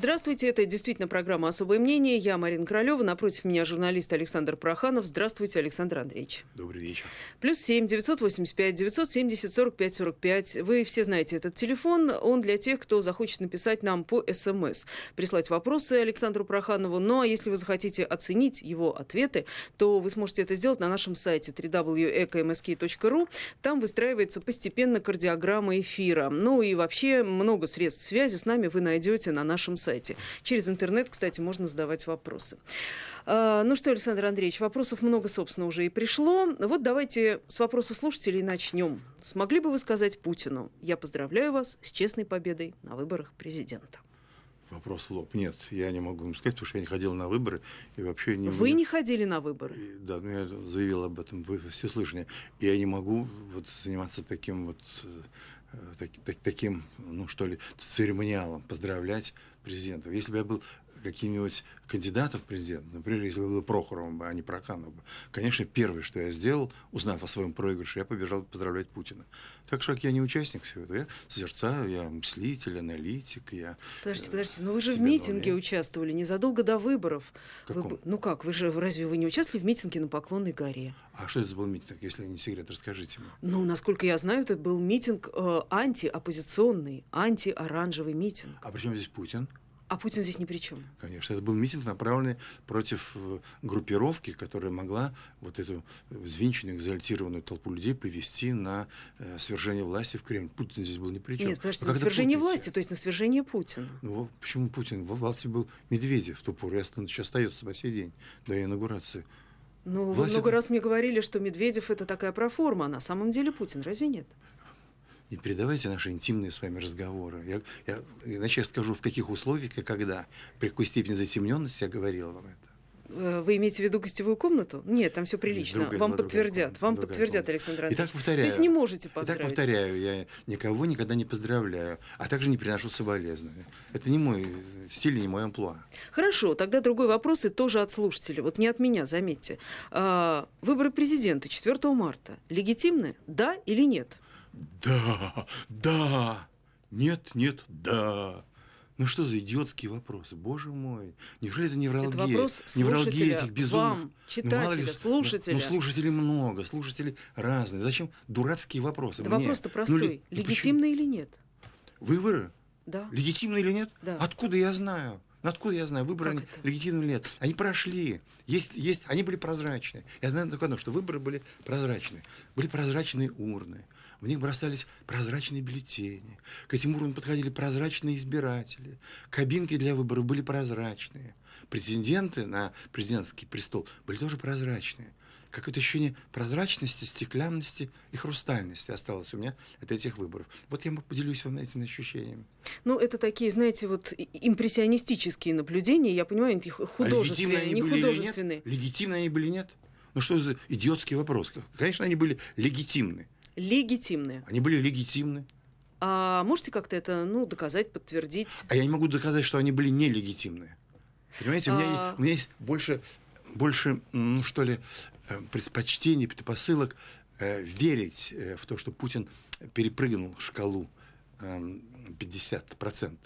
Здравствуйте, это действительно программа «Особое мнение». Я Марина Королева, напротив меня журналист Александр Проханов. Здравствуйте, Александр Андреевич. Добрый вечер. Плюс семь девятьсот восемьдесят пять девятьсот семьдесят сорок пять сорок пять. Вы все знаете этот телефон. Он для тех, кто захочет написать нам по СМС, эм прислать вопросы Александру Проханову. Ну а если вы захотите оценить его ответы, то вы сможете это сделать на нашем сайте www.ekomsk.ru. Э, эм Там выстраивается постепенно кардиограмма эфира. Ну и вообще много средств связи с нами вы найдете на нашем сайте сайте. Через интернет, кстати, можно задавать вопросы. А, ну что, Александр Андреевич, вопросов много, собственно, уже и пришло. Вот давайте с вопроса слушателей начнем. Смогли бы вы сказать Путину, я поздравляю вас с честной победой на выборах президента? Вопрос в лоб. Нет, я не могу им сказать, потому что я не ходил на выборы и вообще не... Вы мне... не ходили на выборы? И, да, ну я заявил об этом, вы все слышали. И я не могу вот заниматься таким вот э, э, так, так, таким, ну что ли, церемониалом поздравлять президентов. Если бы я был каким-нибудь кандидатом в президент, например, если бы было Прохоровым, а не Прокановым, конечно, первое, что я сделал, узнав о своем проигрыше, я побежал поздравлять Путина. Так что я не участник всего этого. Я созерцаю, я мыслитель, аналитик, я... Подождите, э, подождите, но вы же в митинге участвовали незадолго до выборов. Каком? Вы, ну как, вы же, разве вы не участвовали в митинге на Поклонной горе? А что это был митинг, если не секрет, расскажите мне. Ну, насколько я знаю, это был митинг э, антиоппозиционный, антиоранжевый митинг. А при чем здесь Путин? А Путин здесь ни при чем. Конечно, это был митинг, направленный против э, группировки, которая могла вот эту взвинченную, экзальтированную толпу людей повести на э, свержение власти в Кремль. Путин здесь был ни при чем. Нет, подожди, а на свержение Путин... власти, то есть на свержение Путина. Ну, почему Путин? Во власти был Медведев в ту пору, и сейчас остается по сей день до инаугурации. Ну, вы много это... раз мне говорили, что Медведев это такая проформа, а на самом деле Путин, разве нет? не передавайте наши интимные с вами разговоры. Я, я, иначе я скажу, в каких условиях и когда, при какой степени затемненности я говорил вам это. Э, вы имеете в виду гостевую комнату? Нет, там все прилично. Другая, вам подтвердят. Другая, вам подтвердят, комната. Александр Андреевич. Итак, повторяю. То есть не можете поздравить. Итак, повторяю, я никого никогда не поздравляю, а также не приношу соболезнования. Это не мой стиль, не мой амплуа. Хорошо, тогда другой вопрос и тоже от слушателей. Вот не от меня, заметьте. А, выборы президента 4 марта легитимны? Да или нет? Да, да, нет, нет, да. Ну что за идиотские вопросы, боже мой. Неужели это невралгия? Это вопрос невралгия этих безумных. Вам, ну, читателя, ну, ли, слушателя. Ну, ну слушателей много, слушатели разные. Зачем дурацкие вопросы? Да вопрос-то ну, простой. Ну, ли, Легитимно ну, или нет? Выборы? Да. Легитимно или нет? Да. Откуда я знаю? откуда я знаю, выборы они, легитимны или нет? Они прошли, есть, есть, они были прозрачны. Я знаю только одно, что выборы были прозрачны. Были прозрачные урны. В них бросались прозрачные бюллетени. К этим урнам подходили прозрачные избиратели. Кабинки для выборов были прозрачные. Претенденты на президентский престол были тоже прозрачные. Какое-то ощущение прозрачности, стеклянности и хрустальности осталось у меня от этих выборов. Вот я поделюсь вам этим ощущением. Ну, это такие, знаете, вот импрессионистические наблюдения. Я понимаю, они а художественные, а не художественные. Легитимные они были, нет? Ну, что за идиотский вопрос? Конечно, они были легитимны. Легитимные. Они были легитимны. А можете как-то это, ну, доказать, подтвердить? А я не могу доказать, что они были нелегитимные. Понимаете, у, меня, а у меня есть больше, больше, ну, что ли, э, предпочтений, предпосылок э, верить э, в то, что Путин перепрыгнул шкалу 50%. Эм,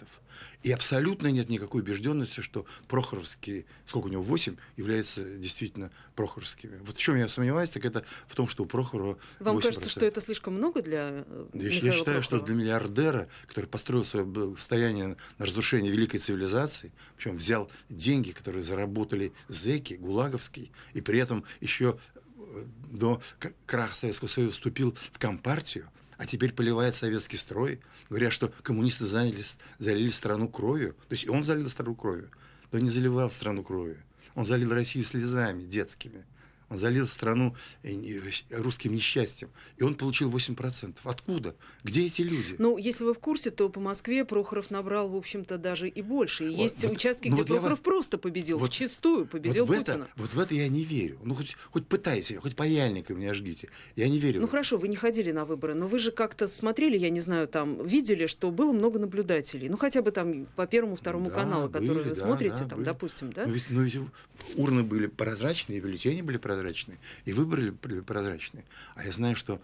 и абсолютно нет никакой убежденности, что Прохоровский, сколько у него, 8, является действительно Прохоровскими. Вот в чем я сомневаюсь, так это в том, что у Прохорова Вам 8%. кажется, что это слишком много для э, Я, я считаю, Прохорова? что для миллиардера, который построил свое состояние на разрушение великой цивилизации, причем взял деньги, которые заработали зеки, гулаговский, и при этом еще э, до краха Советского Союза вступил в Компартию, а теперь поливает советский строй, говоря, что коммунисты заняли, залили страну кровью. То есть он залил страну кровью, но не заливал страну кровью. Он залил Россию слезами детскими. Он залил страну э, э, русским несчастьем. И он получил 8%. Откуда? Где эти люди? Ну, если вы в курсе, то по Москве Прохоров набрал, в общем-то, даже и больше. И вот, есть вот, участки, ну, где вот Прохоров вас... просто победил, вот, вчистую победил вот в Это, вот в это я не верю. Ну, хоть, хоть пытайся, хоть паяльником меня жгите. Я не верю. Ну, хорошо, вы не ходили на выборы, но вы же как-то смотрели, я не знаю, там, видели, что было много наблюдателей. Ну, хотя бы там по первому, второму да, каналу, были, который вы да, смотрите, да, там, были. допустим, да? Ну, ведь, ну, ведь урны были прозрачные, бюллетени были прозрачные прозрачные, и выбрали прозрачные. А я знаю, что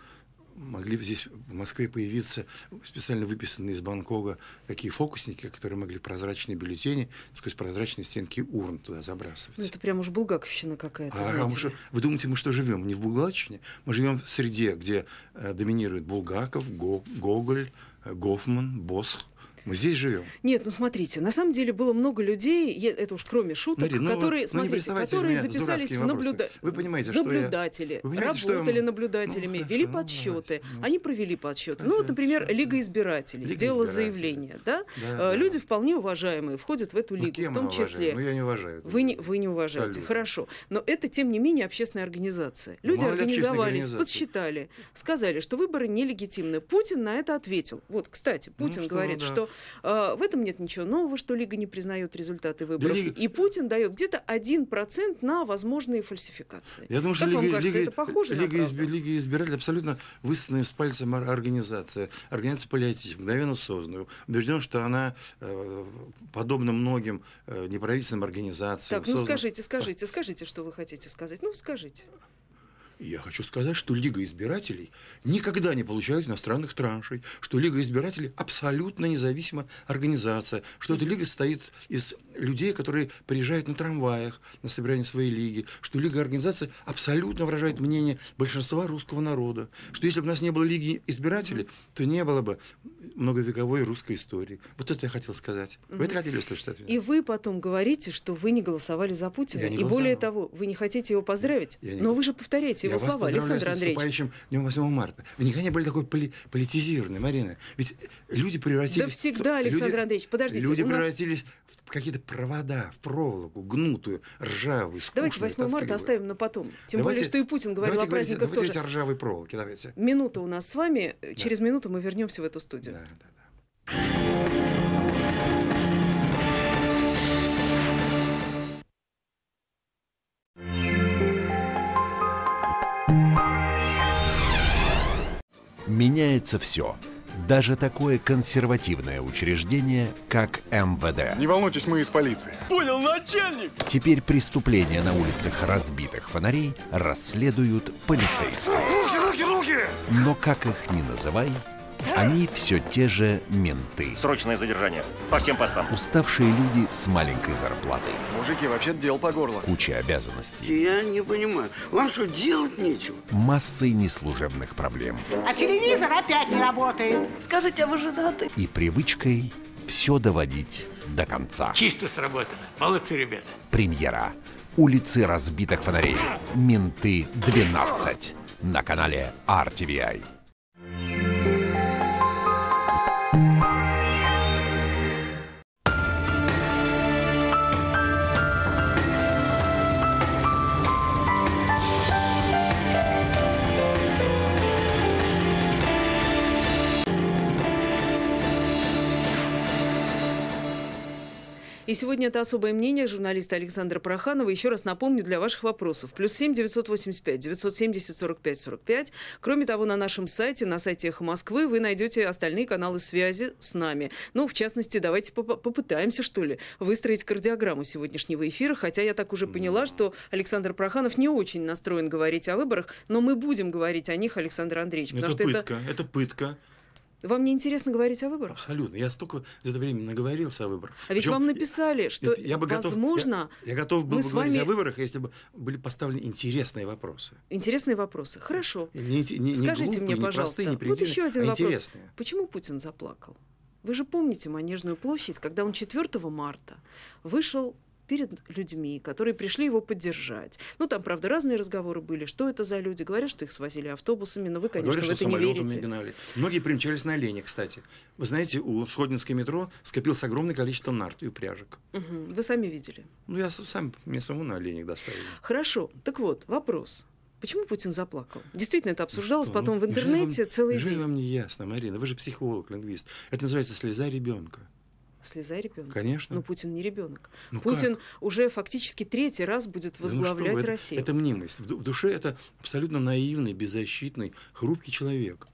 могли бы здесь в Москве появиться специально выписанные из Бангкока такие фокусники, которые могли прозрачные бюллетени сквозь прозрачные стенки урн туда забрасывать. Ну, это прям уж булгаковщина какая-то. А, а вы думаете, мы что живем? Не в булгаковщине? Мы живем в среде, где э, доминирует Булгаков, Го, Гоголь, э, Гофман, Босх. Мы здесь живем. Нет, ну смотрите, на самом деле было много людей, это уж кроме шуток, Марин, ну, которые, ну, смотрите, которые записались в наблюда... Вы понимаете, что наблюдатели, я... Вы понимаете, работали что... наблюдателями, ну, вели подсчеты, ну, они провели подсчеты. Ну, вот, например, Лига избирателей Лига сделала избирателей. заявление, да? Да, э, да? Люди вполне уважаемые входят в эту ну, лигу, ну, кем в том числе. Ну, я не уважаю. Вы не, вы не уважаете, Абсолютно. хорошо. Но это тем не менее общественная организация. Ну, люди Мало организовались, подсчитали, сказали, что выборы нелегитимны. Путин на это ответил. Вот, кстати, Путин ну, что, говорит, да. что Э, в этом нет ничего нового, что Лига не признает результаты выборов. Лига... И Путин дает где-то 1% на возможные фальсификации. Я думаю, как что Лига, кажется, Лига, это похоже Лига, на изб... Лига избирателей абсолютно высосанная с пальцем организация. Организация паллиатив, мгновенно созданная. Убежден, что она э, подобна многим э, неправительственным организациям. Так, создана... ну скажите, скажите, скажите, что вы хотите сказать. Ну, скажите. Я хочу сказать, что Лига избирателей никогда не получает иностранных траншей, что Лига избирателей абсолютно независимая организация, что эта Лига состоит из людей, которые приезжают на трамваях на собирание своей Лиги, что Лига организации абсолютно выражает мнение большинства русского народа, что если бы у нас не было Лиги избирателей, то не было бы многовековой русской истории. Вот это я хотел сказать. Вы это хотели услышать от меня? И вы потом говорите, что вы не голосовали за Путина. Я не и более того, вы не хотите его поздравить. Я не... Но вы же повторяете его вас слова, Александр с наступающим днем 8 марта. Вы никогда не были такой поли политизированной, Марина. Ведь э, люди превратились... Да всегда, в... Александр люди... Андреевич, подождите. Люди превратились в какие-то провода, в проволоку, гнутую, ржавую, скучную, Давайте 8 марта оставим на потом. Тем давайте, более, что и Путин говорил о праздниках давайте тоже. Давайте ржавой проволоке, давайте. Минута у нас с вами. Да. Через минуту мы вернемся в эту студию. Да, да, да. меняется все. Даже такое консервативное учреждение, как МВД. Не волнуйтесь, мы из полиции. Понял, начальник! Теперь преступления на улицах разбитых фонарей расследуют полицейские. Руки, руки, руки! Но как их ни называй, они все те же менты. Срочное задержание. По всем постам. Уставшие люди с маленькой зарплатой. Мужики, вообще дел по горло. Куча обязанностей. Я не понимаю. Вам что, делать нечего? Массой неслужебных проблем. А телевизор опять не работает. Скажите, а вы женаты? И привычкой все доводить до конца. Чисто сработано. Молодцы, ребята. Премьера. Улицы разбитых фонарей. Менты 12. На канале RTVI. И сегодня это особое мнение журналиста Александра Проханова. Еще раз напомню для ваших вопросов. Плюс 7 985 970 45 45. Кроме того, на нашем сайте, на сайте Эхо Москвы, вы найдете остальные каналы связи с нами. Ну, в частности, давайте поп попытаемся, что ли, выстроить кардиограмму сегодняшнего эфира. Хотя я так уже поняла, что Александр Проханов не очень настроен говорить о выборах, но мы будем говорить о них, Александр Андреевич. Это пытка, это... это пытка. Вам не интересно говорить о выборах? Абсолютно. Я столько за это время наговорился о выборах. А ведь Причем, вам написали, что я, я бы возможно... я, я готов был бы вами... говорить о выборах, если бы были поставлены интересные вопросы. Интересные вопросы. Хорошо. Не, не, не Скажите глупые, мне, пожалуйста, не простые, не вот еще один а вопрос. Почему Путин заплакал? Вы же помните Манежную площадь, когда он 4 марта вышел перед людьми, которые пришли его поддержать. Ну, там, правда, разные разговоры были, что это за люди. Говорят, что их свозили автобусами, но вы, конечно, Говорят, в это не верите. Гнали. Многие примчались на оленях, кстати. Вы знаете, у Сходнинского метро скопилось огромное количество нарт и упряжек. Угу. Вы сами видели? Ну, я сам, мне самому на оленях доставили. Хорошо. Так вот, вопрос. Почему Путин заплакал? Действительно, это ну обсуждалось ну, потом ну, в интернете вам, целый неужели день. вам не ясно, Марина? Вы же психолог, лингвист. Это называется слеза ребенка слеза ребенка. Конечно. Но ну, Путин не ребенок. Ну Путин как? уже фактически третий раз будет ну возглавлять ну вы, Россию. Это, это мнимость. В, в душе это абсолютно наивный, беззащитный, хрупкий человек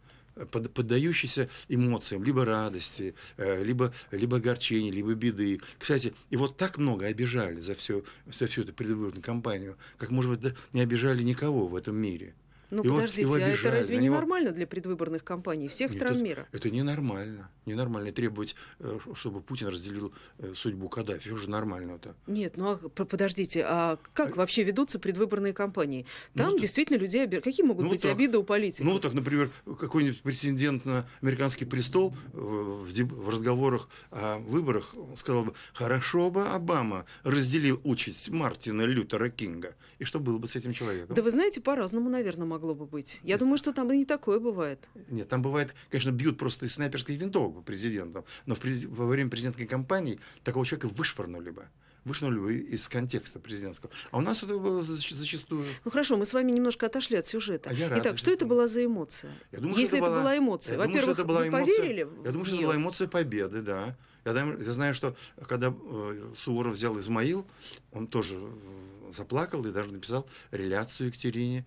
под, поддающийся эмоциям, либо радости, э, либо, либо огорчения, либо беды. Кстати, его так много обижали за всю, за всю эту предвыборную кампанию, как, может быть, да, не обижали никого в этом мире. Ну и подождите, вот а это разве не нормально для предвыборных кампаний всех Нет, стран это, мира? Это ненормально. Ненормально требовать, э, чтобы Путин разделил э, судьбу Каддафи. Уже нормально это. Нет, ну а подождите, а как а... вообще ведутся предвыборные кампании? Ну, Там ну, действительно так... людей обер... Какие могут ну, быть так... обиды у политиков? Ну так, например, какой-нибудь претендент на американский престол э, в, в, в разговорах о выборах сказал бы, хорошо бы Обама разделил участь Мартина Лютера Кинга. И что было бы с этим человеком? Да вы знаете, по-разному, наверное, могло бы быть. Я Нет. думаю, что там и не такое бывает. Нет, там бывает, конечно, бьют просто из снайперской винтовок по президенту, но в през... во время президентской кампании такого человека вышвырнули бы вышнули бы из контекста президентского. А у нас это было зачастую... Ну хорошо, мы с вами немножко отошли от сюжета. А я рад, Итак, что это была за эмоция? Я думаю, Если это была, была эмоция, во-первых, вы эмоция... поверили Я думаю, что это была эмоция победы, да. Я, я знаю, что когда э, Суворов взял Измаил, он тоже э, заплакал и даже написал реляцию Екатерине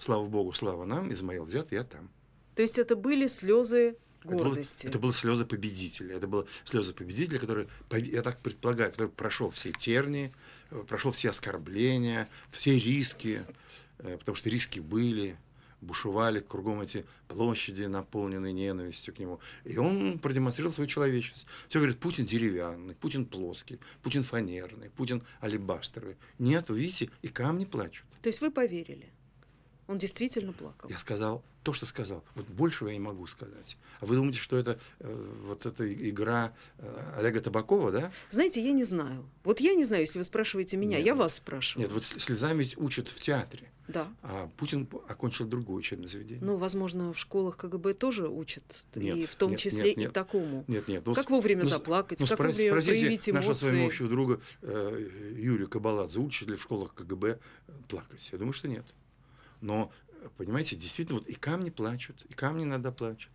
Слава Богу, слава нам, Измаил взят, я там. То есть это были слезы гордости. Это, было, это слезы победителя. Это было слезы победителя, который, я так предполагаю, который прошел все тернии, э, прошел все оскорбления, все риски, э, потому что риски были, бушевали кругом эти площади, наполненные ненавистью к нему. И он продемонстрировал свою человечность. Все говорят, Путин деревянный, Путин плоский, Путин фанерный, Путин алибастровый. Нет, вы видите, и камни плачут. То есть вы поверили? Он действительно плакал. Я сказал то, что сказал. Вот большего я не могу сказать. А вы думаете, что это э, вот эта игра э, Олега Табакова, да? Знаете, я не знаю. Вот я не знаю, если вы спрашиваете меня, нет, я вас спрашиваю. Нет, вот слезами ведь учат в театре. Да. А Путин окончил другое учебное заведение. Ну, возможно, в школах КГБ тоже учат. Нет, и в том нет, числе нет, нет, и такому. Нет, нет. Ну, как вовремя ну, заплакать, ну, как спроси, вовремя проявить эмоции. нашего своего общего друга э, Юрия Кабаладзе учат ли в школах КГБ э, плакать? Я думаю, что нет. Но, э, понимаете, действительно, вот и камни плачут, и камни иногда плачут.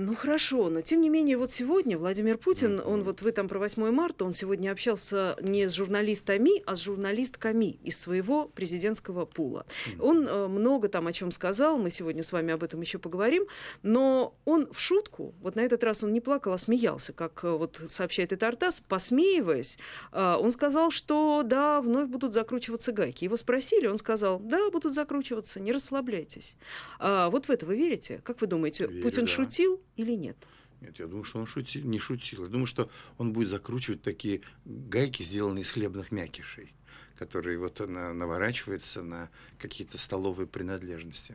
Ну хорошо, но тем не менее, вот сегодня Владимир Путин, он вот вы там про 8 марта, он сегодня общался не с журналистами, а с журналистками из своего президентского пула. Он э, много там о чем сказал, мы сегодня с вами об этом еще поговорим, но он в шутку, вот на этот раз он не плакал, а смеялся, как э, вот сообщает этот Тартас, посмеиваясь, э, он сказал, что да, вновь будут закручиваться гайки. Его спросили, он сказал, да, будут закручиваться, не расслабляйтесь. А, вот в это вы верите? Как вы думаете, Верю, Путин да. шутил? или нет? Нет, я думаю, что он шути... не шутил. Я думаю, что он будет закручивать такие гайки, сделанные из хлебных мякишей, которые вот она наворачивается на какие-то столовые принадлежности.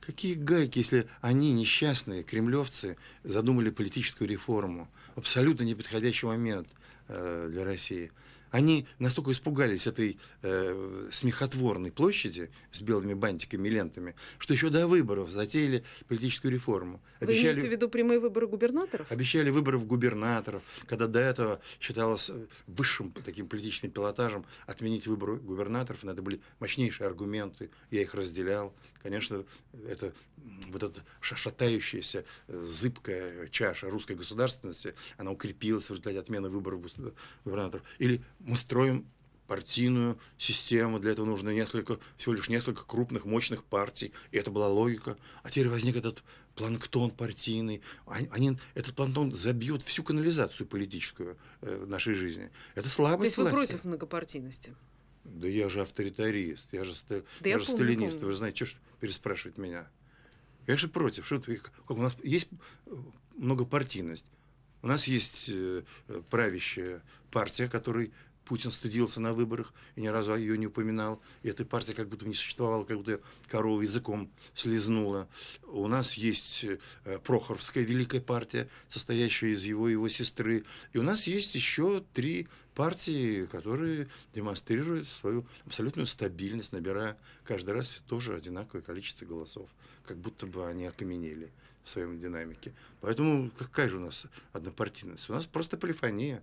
Какие гайки, если они, несчастные кремлевцы, задумали политическую реформу? Абсолютно неподходящий момент э, для России – они настолько испугались этой э, смехотворной площади с белыми бантиками и лентами, что еще до выборов затеяли политическую реформу. Вы обещали, имеете в виду прямые выборы губернаторов? Обещали выборов губернаторов, когда до этого считалось э, высшим таким политическим пилотажем отменить выборы губернаторов. это были мощнейшие аргументы, я их разделял. Конечно, это вот эта шатающаяся, э, зыбкая чаша русской государственности, она укрепилась в результате отмены выборов э, губернаторов. Или мы строим партийную систему, для этого нужно несколько, всего лишь несколько крупных, мощных партий, и это была логика. А теперь возник этот планктон партийный, они, они этот планктон забьет всю канализацию политическую э, нашей жизни. Это слабость То есть власти. вы против многопартийности? Да я же авторитарист, я же, да я я же сталинист, помню. вы же знаете, что переспрашивать меня? Я же против, что как, у нас есть э, многопартийность. У нас есть э, правящая партия, которая Путин стыдился на выборах и ни разу ее не упоминал. И эта партия как будто не существовала, как будто корова языком слезнула. У нас есть э, Прохоровская великая партия, состоящая из его и его сестры. И у нас есть еще три партии, которые демонстрируют свою абсолютную стабильность, набирая каждый раз тоже одинаковое количество голосов, как будто бы они окаменели в своем динамике. Поэтому какая же у нас однопартийность? У нас просто полифония.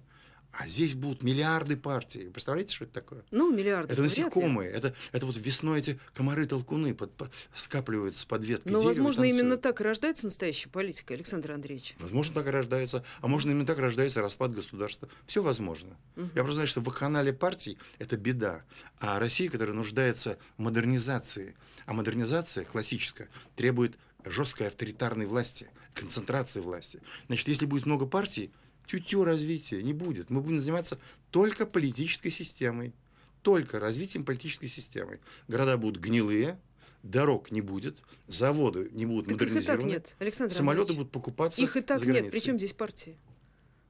А здесь будут миллиарды партий. представляете, что это такое? Ну, миллиарды. Это насекомые. Это, это вот весной эти комары-толкуны под, под, скапливаются под ветки. Но, возможно, именно так и рождается настоящая политика, Александр Андреевич. Возможно, так и рождается. А можно, именно так рождается распад государства. Все возможно. Угу. Я просто знаю, что в канале партий – это беда. А Россия, которая нуждается в модернизации, а модернизация классическая требует жесткой авторитарной власти, концентрации власти. Значит, если будет много партий – Тю-тю развития не будет. Мы будем заниматься только политической системой, только развитием политической системы. Города будут гнилые, дорог не будет, заводы не будут так модернизированы, их и так нет, Александр самолеты Иванович, будут покупаться Их и так за нет, причем здесь партии?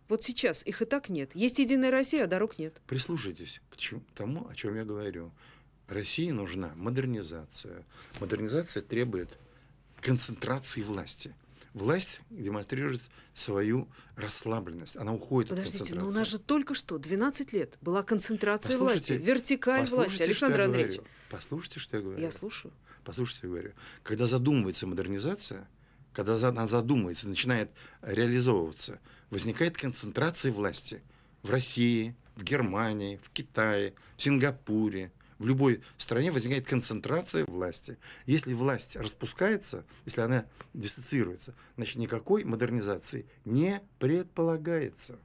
Вот сейчас их и так нет. Есть Единая Россия, а дорог нет. Прислушайтесь к чему, тому, о чем я говорю. России нужна модернизация. Модернизация требует концентрации власти власть демонстрирует свою расслабленность. Она уходит Подождите, от концентрации. Подождите, но у нас же только что, 12 лет, была концентрация послушайте, власти, вертикаль власти. Александр Андреевич. Говорю. Послушайте, что я говорю. Я слушаю. Послушайте, что я говорю. Когда задумывается модернизация, когда она задумывается, начинает реализовываться, возникает концентрация власти в России, в Германии, в Китае, в Сингапуре – в любой стране возникает концентрация власти. Если власть распускается, если она диссоциируется, значит никакой модернизации не предполагается.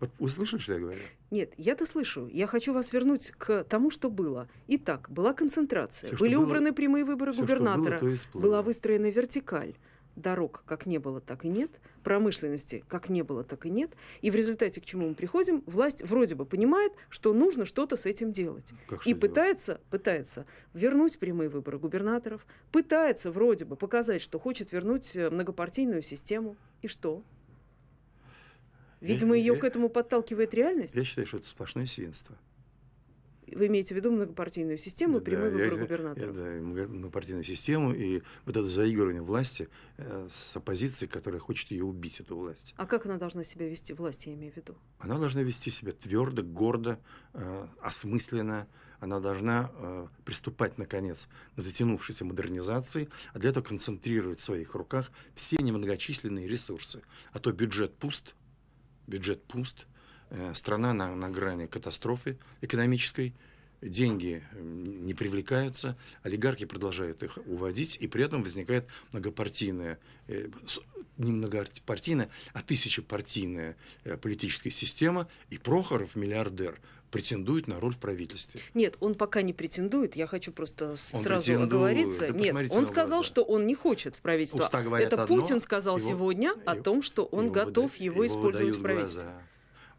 Вот вы слышали, что я говорю? Нет, я-то слышу. Я хочу вас вернуть к тому, что было. Итак, была концентрация, все, были убраны прямые выборы все, губернатора, было, была выстроена вертикаль дорог как не было, так и нет, промышленности как не было, так и нет. И в результате, к чему мы приходим, власть вроде бы понимает, что нужно что-то с этим делать. Ну, как и пытается, делать? пытается вернуть прямые выборы губернаторов, пытается вроде бы показать, что хочет вернуть э, многопартийную систему. И что? Видимо, я, ее я, к этому подталкивает реальность. Я считаю, что это сплошное свинство. Вы имеете в виду многопартийную систему да, и прямые да, выборы да, многопартийную систему и вот это заигрывание власти э, с оппозицией, которая хочет ее убить, эту власть. А как она должна себя вести, власть я имею в виду? Она должна вести себя твердо, гордо, э, осмысленно, она должна э, приступать, наконец, к затянувшейся модернизации, а для этого концентрировать в своих руках все немногочисленные ресурсы. А то бюджет пуст, бюджет пуст, э, страна на, на грани катастрофы экономической – деньги не привлекаются, олигархи продолжают их уводить, и при этом возникает многопартийная, э, не многопартийная, а тысячепартийная э, политическая система, и Прохоров, миллиардер, претендует на роль в правительстве. Нет, он пока не претендует. Я хочу просто он сразу претендует. оговориться. Да Нет, он сказал, что он не хочет в правительство. Это Путин одно, сказал его, сегодня его, о том, что он его готов выда- его, его использовать в правительстве. Глаза.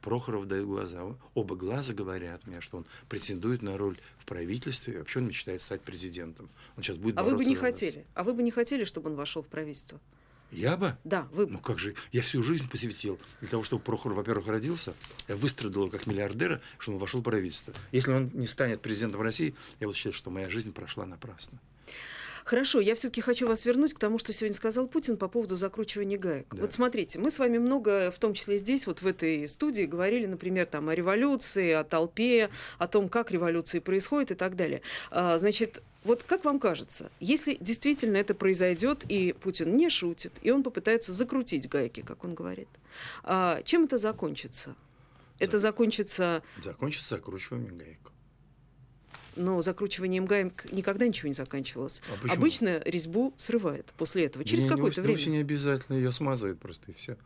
Прохоров дает глаза. Оба глаза говорят мне, что он претендует на роль в правительстве, и вообще он мечтает стать президентом. Он сейчас будет А вы бы не хотели? А вы бы не хотели, чтобы он вошел в правительство? Я бы? Да, вы ну бы. Ну как же, я всю жизнь посвятил для того, чтобы Прохор, во-первых, родился, я выстрадал как миллиардера, чтобы он вошел в правительство. Если он не станет президентом России, я вот считаю, что моя жизнь прошла напрасно. Хорошо, я все-таки хочу вас вернуть к тому, что сегодня сказал Путин по поводу закручивания гаек. Да. Вот смотрите, мы с вами много, в том числе здесь, вот в этой студии, говорили, например, там о революции, о толпе, о том, как революции происходят и так далее. А, значит, вот как вам кажется, если действительно это произойдет, и Путин не шутит, и он попытается закрутить гайки, как он говорит, а, чем это закончится? Это закончится... Закончится закручиванием гаек но закручиванием гаек никогда ничего не заканчивалось. А Обычно резьбу срывает после этого, через какое-то время. Вообще не обязательно, ее смазывает просто и все.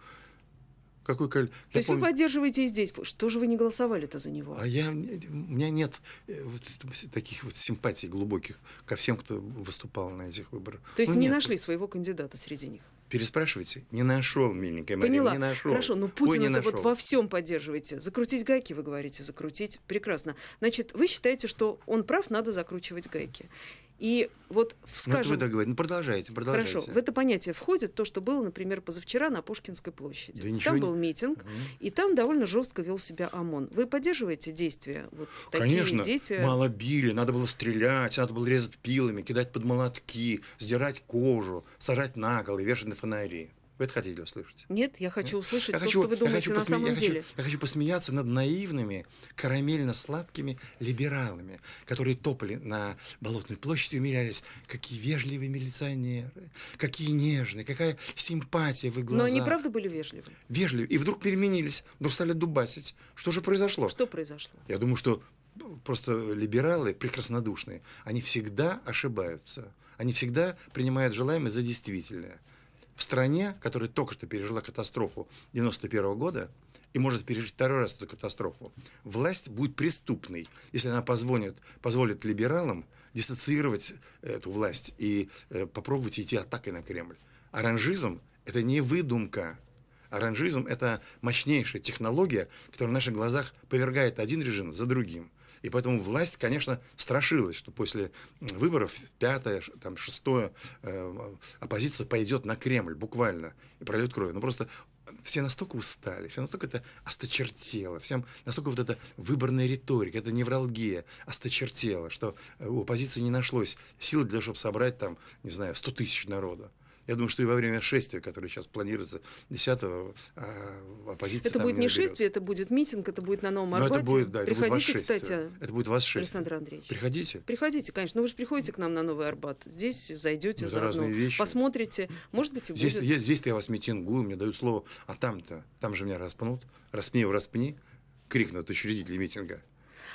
Какой коль... То я есть помню... вы поддерживаете и здесь. Что же вы не голосовали-то за него? А я... У меня нет э, вот таких вот симпатий глубоких ко всем, кто выступал на этих выборах. То есть ну, не нет. нашли своего кандидата среди них? Переспрашивайте. Не нашел, миленькая Мария, Поняла. не нашел. Хорошо, но Путина это вот во всем поддерживаете. Закрутить гайки, вы говорите, закрутить. Прекрасно. Значит, вы считаете, что он прав, надо закручивать гайки. И вот, ну, скажем... Ну, вы договор... ну, продолжайте, продолжайте. Хорошо. В это понятие входит то, что было, например, позавчера на Пушкинской площади. Да там был не... митинг, угу. и там довольно жестко вел себя ОМОН. Вы поддерживаете действия? Вот такие Конечно. Действия... Мало били, надо было стрелять, надо было резать пилами, кидать под молотки, сдирать кожу, сажать на голову, вешать на фонари. Вы это хотели услышать? Нет, я хочу услышать я то, хочу, что вы думаете хочу на самом я деле. Хочу, я хочу посмеяться над наивными, карамельно-сладкими либералами, которые топали на болотной площади и умилялись. Какие вежливые милиционеры, какие нежные, какая симпатия в их глазах. Но они правда были вежливы? Вежливы. И вдруг переменились, вдруг стали дубасить. Что же произошло? Что произошло? Я думаю, что просто либералы прекраснодушные, они всегда ошибаются. Они всегда принимают желаемое за действительное в стране, которая только что пережила катастрофу 91 года и может пережить второй раз эту катастрофу, власть будет преступной, если она позвонит, позволит либералам диссоциировать э, эту власть и э, попробовать идти атакой на Кремль. Оранжизм – это не выдумка. Оранжизм – это мощнейшая технология, которая в наших глазах повергает один режим за другим. И поэтому власть, конечно, страшилась, что после выборов пятое, там, шестое э, оппозиция пойдет на Кремль буквально и прольет кровь. Ну просто все настолько устали, все настолько это осточертело, всем настолько вот эта выборная риторика, это невралгия осточертела, что у оппозиции не нашлось сил для того, чтобы собрать там, не знаю, 100 тысяч народа. Я думаю, что и во время шествия, которое сейчас планируется 10-го, а, оппозиция Это будет не, не шествие, это будет митинг, это будет на Новом Арбате. Но это будет, да, Приходите, это будет кстати. Это будет вас шествие. Александр Андреевич. Приходите. Приходите, конечно. ну вы же приходите к нам на Новый Арбат. Здесь зайдете, ну, за заодно вещи. посмотрите. Может быть, и будет. Здесь, здесь-то я вас митингую, мне дают слово, а там-то, там же меня распнут, распни его, распни, крикнут учредители митинга.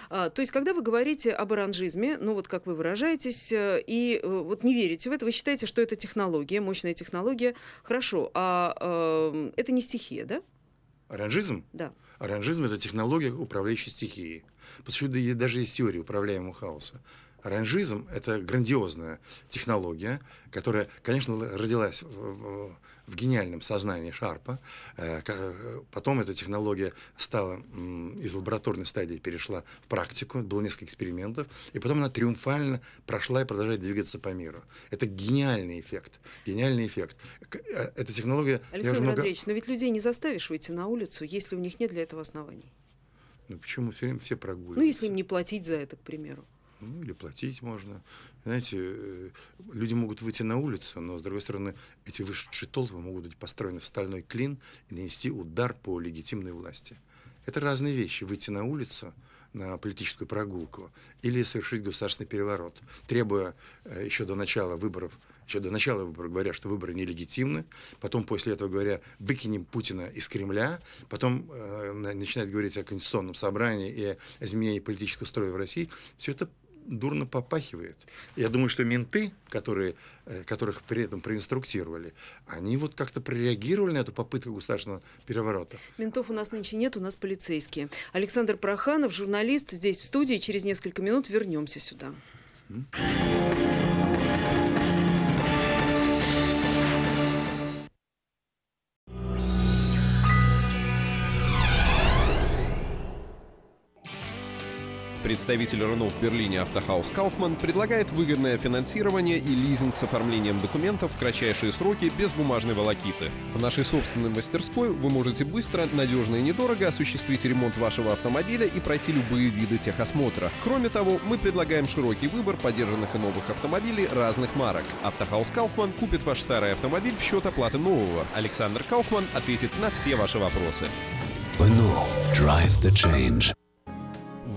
А, то есть, когда вы говорите об оранжизме, ну вот как вы выражаетесь, э, и э, вот не верите в это, вы считаете, что это технология, мощная технология, хорошо, а, а это не стихия, да? Оранжизм? Да. Оранжизм – это технология, управляющей стихией. По сути, даже есть теория управляемого хаоса. Оранжизм – это грандиозная технология, которая, конечно, родилась в в гениальном сознании Шарпа. Э, э, потом эта технология стала из лабораторной стадии перешла в практику, было несколько экспериментов, и потом она триумфально прошла и продолжает двигаться по миру. Это гениальный эффект, гениальный эффект. Э, эта технология... Александр много... Андреевич, но ведь людей не заставишь выйти на улицу, если у них нет для этого оснований. Ну почему все время все прогуливаются? Ну если им не платить за это, к примеру ну или платить можно. Знаете, э, люди могут выйти на улицу, но, с другой стороны, эти вышедшие толпы могут быть построены в стальной клин и нанести удар по легитимной власти. Это разные вещи. Выйти на улицу на политическую прогулку или совершить государственный переворот, требуя э, еще до начала выборов, еще до начала выборов говоря, что выборы нелегитимны, потом после этого говоря, выкинем Путина из Кремля, потом э, начинает говорить о конституционном собрании и о изменении политического строя в России. Все это дурно попахивает. Я думаю, что менты, которые, э, которых при этом проинструктировали, они вот как-то прореагировали на эту попытку государственного переворота. Ментов у нас нынче нет, у нас полицейские. Александр Проханов, журналист, здесь в студии. Через несколько минут вернемся сюда. mm Представитель Renault в Берлине Автохаус Кауфман предлагает выгодное финансирование и лизинг с оформлением документов в кратчайшие сроки без бумажной волокиты. В нашей собственной мастерской вы можете быстро, надежно и недорого осуществить ремонт вашего автомобиля и пройти любые виды техосмотра. Кроме того, мы предлагаем широкий выбор поддержанных и новых автомобилей разных марок. Автохаус Кауфман купит ваш старый автомобиль в счет оплаты нового. Александр Кауфман ответит на все ваши вопросы. Renault. Drive the change.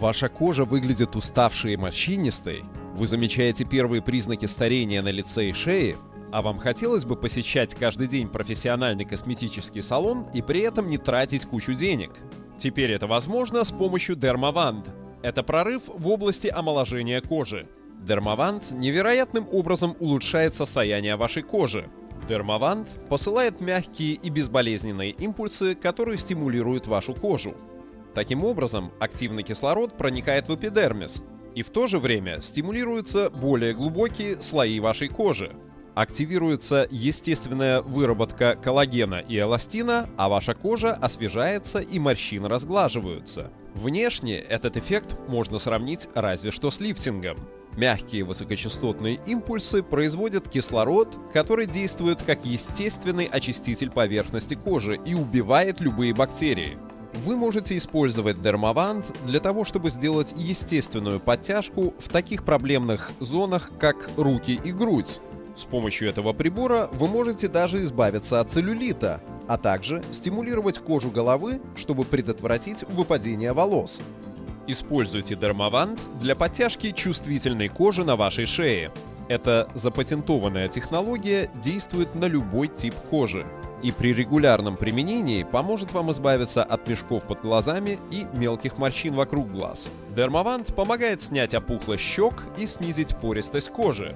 Ваша кожа выглядит уставшей и морщинистой, вы замечаете первые признаки старения на лице и шее, а вам хотелось бы посещать каждый день профессиональный косметический салон и при этом не тратить кучу денег? Теперь это возможно с помощью Dermavant. Это прорыв в области омоложения кожи. Дермавант невероятным образом улучшает состояние вашей кожи. Дермавант посылает мягкие и безболезненные импульсы, которые стимулируют вашу кожу. Таким образом, активный кислород проникает в эпидермис, и в то же время стимулируются более глубокие слои вашей кожи. Активируется естественная выработка коллагена и эластина, а ваша кожа освежается и морщины разглаживаются. Внешне этот эффект можно сравнить разве что с лифтингом. Мягкие высокочастотные импульсы производят кислород, который действует как естественный очиститель поверхности кожи и убивает любые бактерии. Вы можете использовать дермовант для того, чтобы сделать естественную подтяжку в таких проблемных зонах, как руки и грудь. С помощью этого прибора вы можете даже избавиться от целлюлита, а также стимулировать кожу головы, чтобы предотвратить выпадение волос. Используйте дермовант для подтяжки чувствительной кожи на вашей шее. Эта запатентованная технология действует на любой тип кожи и при регулярном применении поможет вам избавиться от мешков под глазами и мелких морщин вокруг глаз. Дермавант помогает снять опухлость щек и снизить пористость кожи,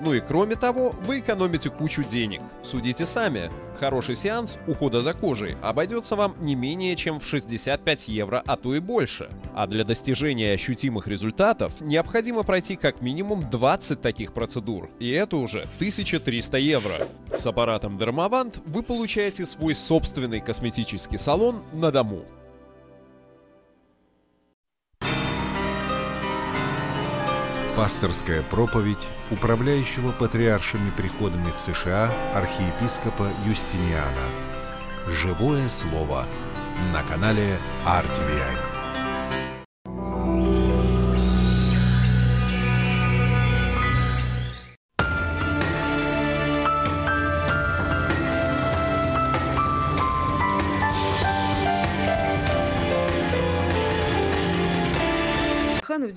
ну и кроме того, вы экономите кучу денег. Судите сами. Хороший сеанс ухода за кожей обойдется вам не менее чем в 65 евро, а то и больше. А для достижения ощутимых результатов необходимо пройти как минимум 20 таких процедур, и это уже 1300 евро. С аппаратом Dermavant вы получаете свой собственный косметический салон на дому. Пасторская проповедь управляющего патриаршими приходами в США архиепископа Юстиниана. Живое слово на канале RTVI.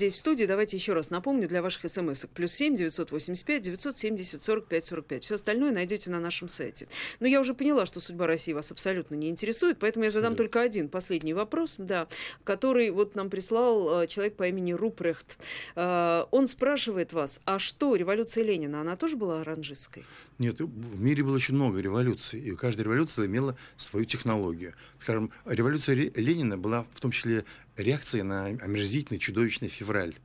здесь в студии. Давайте еще раз напомню для ваших смс Плюс 7 985 970 45 45. Все остальное найдете на нашем сайте. Но я уже поняла, что судьба России вас абсолютно не интересует, поэтому я задам да. только один последний вопрос, да, который вот нам прислал э, человек по имени Рупрехт. Э, он спрашивает вас, а что, революция Ленина, она тоже была оранжистской? Нет, э, в мире было очень много революций, и каждая революция имела свою технологию. Скажем, революция Ленина была в том числе реакции на омерзительный чудовищный февраль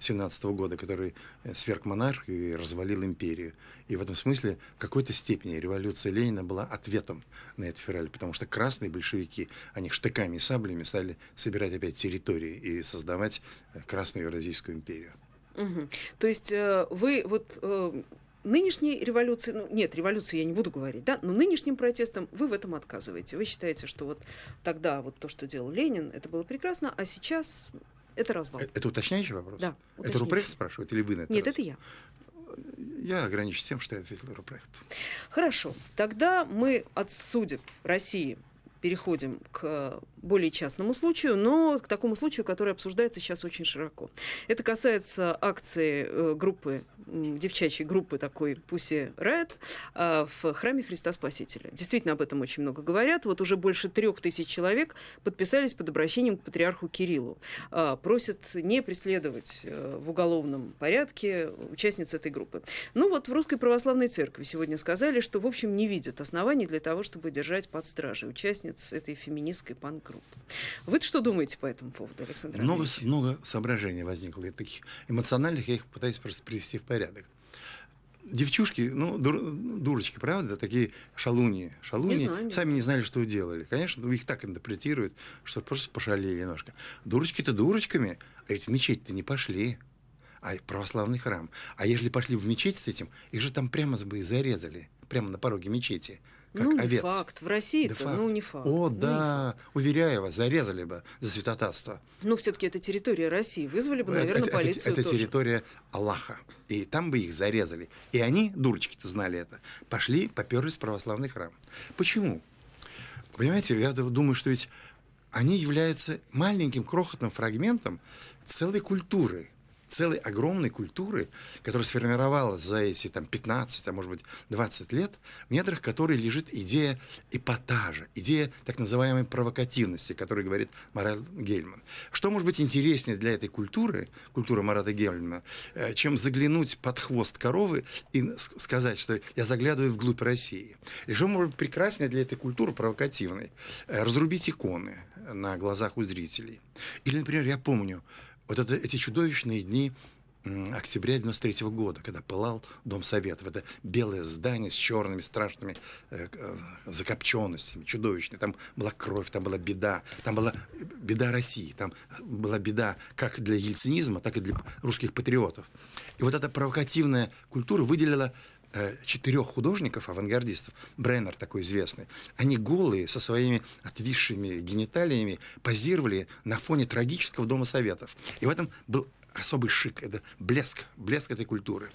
17 года, который э, сверг монарх и развалил империю. И в этом смысле в какой-то степени революция Ленина была ответом на этот февраль, потому что красные большевики, они штыками и саблями стали собирать опять территории и создавать э, Красную Евразийскую империю. Угу. То есть э, вы вот э, нынешней революции, ну нет, революции я не буду говорить, да, но нынешним протестом вы в этом отказываете. Вы считаете, что вот тогда вот то, что делал Ленин, это было прекрасно, а сейчас это развал. Э, это уточняющий вопрос? Да. Уточняющий. Это Рупрехт спрашивает или вы на это? Нет, раз? это я. Я ограничусь тем, что я ответил Рупрехт. Хорошо. Тогда мы отсудим России переходим к более частному случаю, но к такому случаю, который обсуждается сейчас очень широко. Это касается акции э, группы, девчачьей группы такой Пусси Райт э, в храме Христа Спасителя. Действительно, об этом очень много говорят. Вот уже больше трех тысяч человек подписались под обращением к патриарху Кириллу. Э, просят не преследовать в уголовном порядке участниц этой группы. Ну вот в Русской Православной Церкви сегодня сказали, что, в общем, не видят оснований для того, чтобы держать под стражей участниц с этой феминистской панк-группой. вы что думаете по этому поводу, Александр много, много соображений возникло, и таких эмоциональных, я их пытаюсь просто привести в порядок. Девчушки, ну, дур, дурочки, правда, такие шалуни, шалуни, не знаю, сами не знали, что делали. Конечно, ну, их так интерпретируют, что просто пошалили немножко. Дурочки-то дурочками, а ведь в мечеть-то не пошли а православный храм. А если пошли в мечеть с этим, их же там прямо бы и зарезали, прямо на пороге мечети как ну, овец. факт. В России-то, ну, не факт. О, ну, да, факт. уверяю вас, зарезали бы за святотатство. Ну, все-таки это территория России. Вызвали бы, наверное, это, полицию Это, это территория Аллаха. И там бы их зарезали. И они, дурочки-то, знали это. Пошли, поперлись в православный храм. Почему? Понимаете, я думаю, что ведь они являются маленьким крохотным фрагментом целой культуры – целой огромной культуры, которая сформировалась за эти там, 15, а может быть 20 лет, в недрах которой лежит идея эпатажа, идея так называемой провокативности, о которой говорит Марат Гельман. Что может быть интереснее для этой культуры, культуры Марата Гельмана, э, чем заглянуть под хвост коровы и сказать, что я заглядываю вглубь России? И что может быть прекраснее для этой культуры провокативной? Э, Разрубить иконы на глазах у зрителей. Или, например, я помню, вот это, эти чудовищные дни октября 93 года, когда пылал Дом Советов. Это белое здание с черными страшными э, э, закопченностями, чудовищные. Там была кровь, там была беда, там была беда России, там была беда как для ельцинизма, так и для русских патриотов. И вот эта провокативная культура выделила Э, четырех художников, авангардистов, Бреннер такой известный, они голые, со своими отвисшими гениталиями позировали на фоне трагического Дома Советов. И в этом был особый шик, это блеск, блеск этой культуры.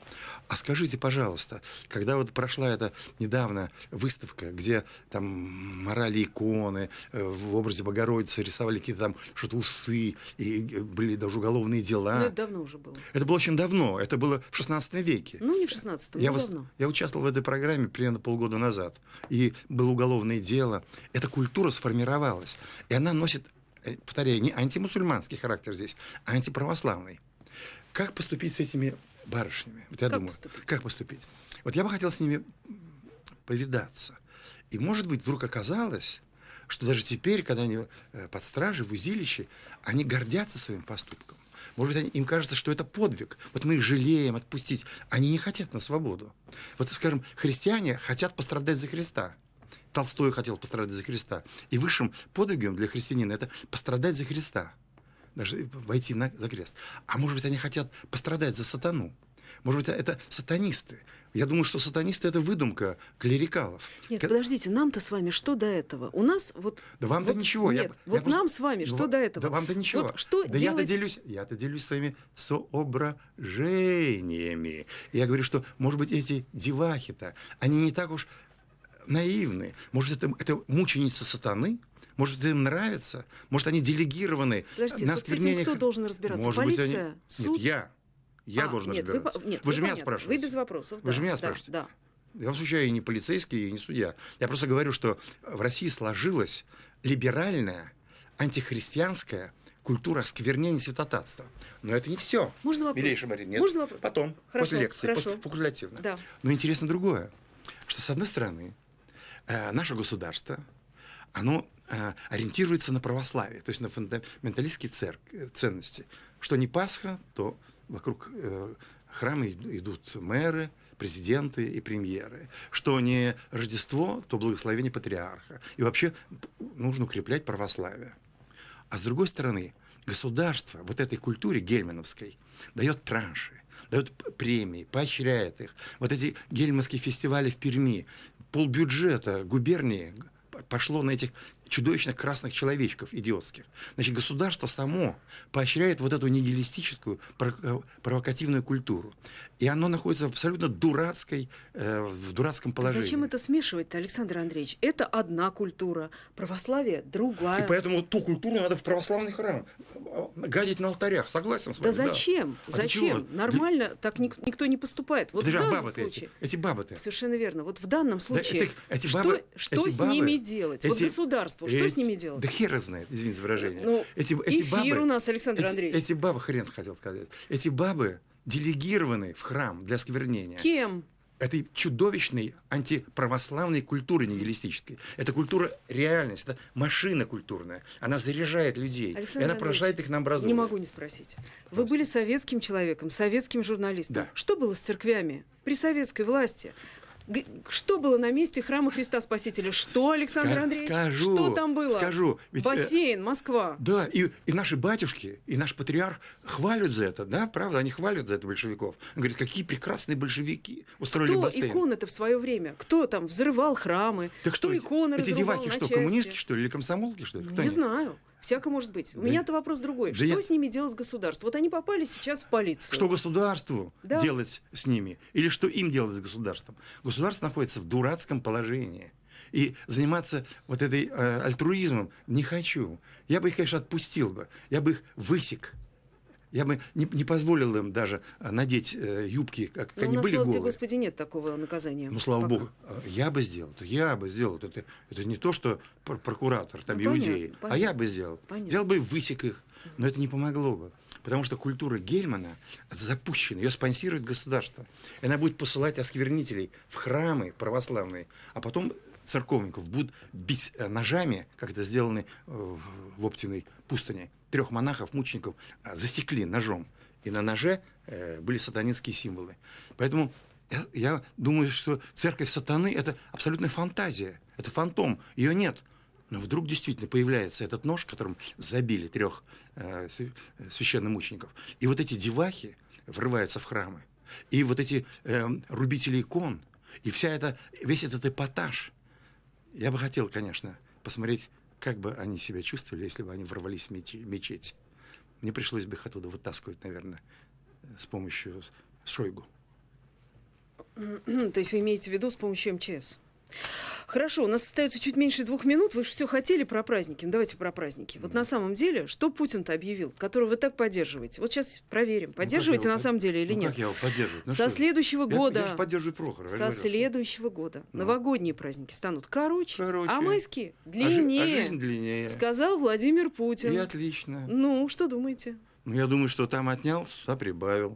А скажите, пожалуйста, когда вот прошла эта недавно выставка, где там морали иконы, э, в образе Богородицы рисовали какие-то там что-то усы, и были даже уголовные дела. Ну, это давно уже было. Это было очень давно, это было в 16 веке. Ну, не в 16 я, ну, вас, я участвовал в этой программе примерно полгода назад, и было уголовное дело. Эта культура сформировалась, и она носит э, повторяю, не антимусульманский характер здесь, а антиправославный. Как поступить с этими барышнями? Вот я как думаю, поступить? как поступить? Вот я бы хотел с ними повидаться. И, может быть, вдруг оказалось, что даже теперь, когда они э, под стражей, в узилище, они гордятся своим поступком. Может быть, они, им кажется, что это подвиг. Вот мы их жалеем, отпустить. Они не хотят на свободу. Вот, скажем, христиане хотят пострадать за Христа. Толстой хотел пострадать за Христа. И высшим подвигом для христианина это пострадать за Христа даже войти на, на крест. А может быть, они хотят пострадать за сатану. Может быть, это сатанисты. Я думаю, что сатанисты это выдумка клерикалов. Нет, К... подождите, нам-то с вами что до этого? У нас вот. Да вам-то вот, ничего. Нет, я, вот я просто... нам с вами что ну, до этого? Да вам-то ничего. Вот что да делать... я-то делюсь, я-то делюсь своими соображениями. я говорю, что, может быть, эти девахи-то, они не так уж наивны. Может, это, это мученица сатаны? Может, им нравится? Может, они делегированы? Подождите, на с кто должен разбираться? Может Полиция? Быть, они... Суд? Нет, я. Я а, должен нет, разбираться. Вы, нет, вы, вы же меня спрашиваете. Вы без вопросов. Вы да, же меня да, спрашиваете. Да. В любом случае, я не полицейский, и не судья. Я просто говорю, что в России сложилась либеральная, антихристианская культура осквернения святотатства. Но это не все. Можно вопрос? Милейшая Марина, нет. Можно вопрос? Потом, хорошо, после лекции, хорошо. факультативно. Да. Но интересно другое, что, с одной стороны, э, наше государство – оно э, ориентируется на православие, то есть на фундаменталистские церкви, э, ценности. Что не Пасха, то вокруг э, храма идут мэры, президенты и премьеры. Что не Рождество, то благословение патриарха. И вообще нужно укреплять православие. А с другой стороны, государство вот этой культуре гельмановской дает транши, дает премии, поощряет их. Вот эти гельманские фестивали в Перми, полбюджета губернии пошло на этих чудовищных красных человечков идиотских. Значит, государство само поощряет вот эту нигилистическую э, провокативную культуру. И оно находится в абсолютно дурацкой, э, в дурацком положении. Зачем это смешивать-то, Александр Андреевич? Это одна культура, православие другая. И поэтому ту культуру надо в православный храм э, гадить на алтарях. Согласен с вами? Да зачем? Да. А зачем? Нормально, да... так ник- никто не поступает. Вот Подожди, в данном бабы случае... Эти, эти бабы-то. Совершенно верно. Вот в данном случае да, это, эти бабы, что, эти что эти с ними делать? Эти... Вот государство государству. Что эти, с ними делать? Да хер знает, извините за выражение. Ну, эти, эти эфир бабы, у нас, Александр эти, Андреевич. Эти бабы, хрен хотел сказать, эти бабы делегированы в храм для сквернения. Кем? этой чудовищной антиправославной культуры нигилистической. Это культура реальность. это машина культурная. Она заряжает людей, Александр и она поражает их на образование. Не могу не спросить. Вы были советским человеком, советским журналистом. Да. Что было с церквями при советской власти? Что было на месте храма Христа Спасителя? Что, Александр Ска- Андреевич? Скажу, что там было? Скажу. Ведь, э, Бассейн, Москва. Да, и, и наши батюшки, и наш патриарх хвалят за это, да, правда, они хвалят за это большевиков. Он говорит, какие прекрасные большевики устроили Кто бассейн. иконы-то в свое время? Кто там взрывал храмы? Так что, кто иконы эти, эти девахи что, коммунистки, что ли, или комсомолки, что ли? Кто не они? знаю. Всяко может быть. У да меня-то вопрос другой. Да что я... с ними делать государство? Вот они попали сейчас в полицию. Что государству да. делать с ними? Или что им делать с государством? Государство находится в дурацком положении. И заниматься вот этой э, альтруизмом не хочу. Я бы их, конечно, отпустил бы. Я бы их высек. Я бы не, не позволил им даже э, надеть э, юбки, как Но ну, они у нас, были слава голые. Господи, нет такого наказания. Ну, слава пока. богу, а я бы сделал. Я бы сделал. Это, это не то, что прокуратор, там, ну, иудеи. Понятно, понятно. А я бы сделал. Понятно. Делал бы и высек их. Но это не помогло бы. Потому что культура Гельмана запущена, ее спонсирует государство. И она будет посылать осквернителей в храмы православные, а потом церковников будут бить э, ножами, как это сделано э, в Оптиной пустыне трех монахов-мучеников а, засекли ножом. И на ноже э, были сатанинские символы. Поэтому я думаю, что церковь сатаны – это абсолютная фантазия, это фантом, ее нет. Но вдруг действительно появляется этот нож, которым забили трех э, э священномучеников. И вот эти девахи врываются в храмы, и вот эти э, рубители икон, и вся эта, весь этот эпатаж. Я бы хотел, конечно, посмотреть как бы они себя чувствовали, если бы они ворвались в меч- мечеть. Мне пришлось бы их оттуда вытаскивать, наверное, с помощью Шойгу. То есть вы имеете в виду с помощью МЧС? Хорошо, у нас остается чуть меньше двух минут. Вы же все хотели про праздники. Ну, давайте про праздники. Вот на самом деле, что Путин-то объявил, которого вы так поддерживаете? Вот сейчас проверим, ну, поддерживаете ну, на его, самом деле или ну, нет. Как я его поддерживаю? Ну, со следующего я, года... Я же поддерживаю Прохора. Со говорю, следующего года ну. новогодние праздники станут короче, короче. а майские длиннее. А, жи- а жизнь длиннее. Сказал Владимир Путин. И отлично. Ну, что думаете? Ну, я думаю, что там отнял, сюда прибавил.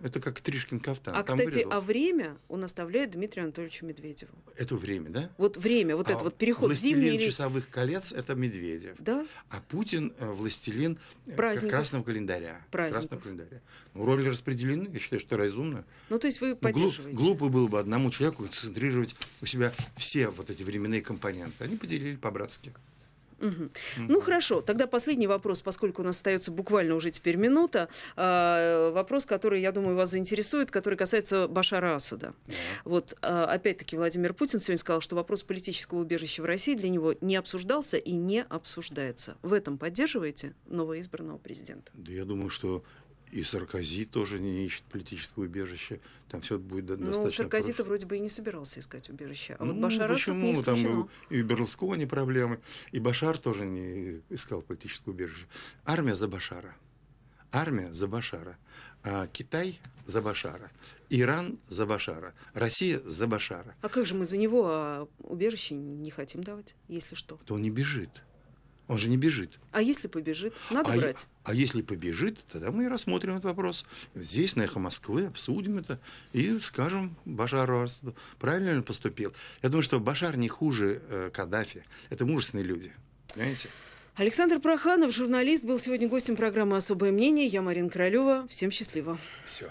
Это как Тришкин кафтан. А, Там кстати, вырезалось. а время он оставляет Дмитрию Анатольевичу Медведеву. Это время, да? Вот время, вот а этот вот переход «Властелин зимний... часовых колец» — это Медведев. Да. А Путин э, — властелин э, Праздников. красного календаря. Праздников. Красного календаря. Ну, роли распределены, я считаю, что разумно. Ну, то есть вы ну, поддерживаете. Ну, глупо было бы одному человеку концентрировать у себя все вот эти временные компоненты. Они поделили по-братски. Угу. Mm -hmm. Ну хорошо, тогда последний вопрос, поскольку у нас остается буквально уже теперь минута. Э, вопрос, который, я думаю, вас заинтересует, который касается Башара Асада. Yeah. Вот, э, опять-таки, Владимир Путин сегодня сказал, что вопрос политического убежища в России для него не обсуждался и не обсуждается. В этом поддерживаете новоизбранного президента? Да я думаю, что и Саркози тоже не ищет политического убежища. Там все будет ну, достаточно. Ну, Саркози-то вроде бы и не собирался искать убежища. А ну, вот Башар почему? Не исключено. Там и, и Берлускони проблемы, и Башар тоже не искал политического убежища. Армия за Башара. Армия за Башара. А Китай за Башара. Иран за Башара. Россия за Башара. А как же мы за него а убежище не хотим давать, если что? То он не бежит. Он же не бежит. А если побежит, надо а брать? А если побежит, тогда мы и рассмотрим этот вопрос. Здесь, на «Эхо Москвы», обсудим это и скажем Башару Асаду, правильно ли он поступил. Я думаю, что Башар не хуже э, Каддафи. Это мужественные люди. Понимаете? Александр Проханов, журналист, был сегодня гостем программы «Особое мнение». Я Марина Королева. Всем счастливо. Все.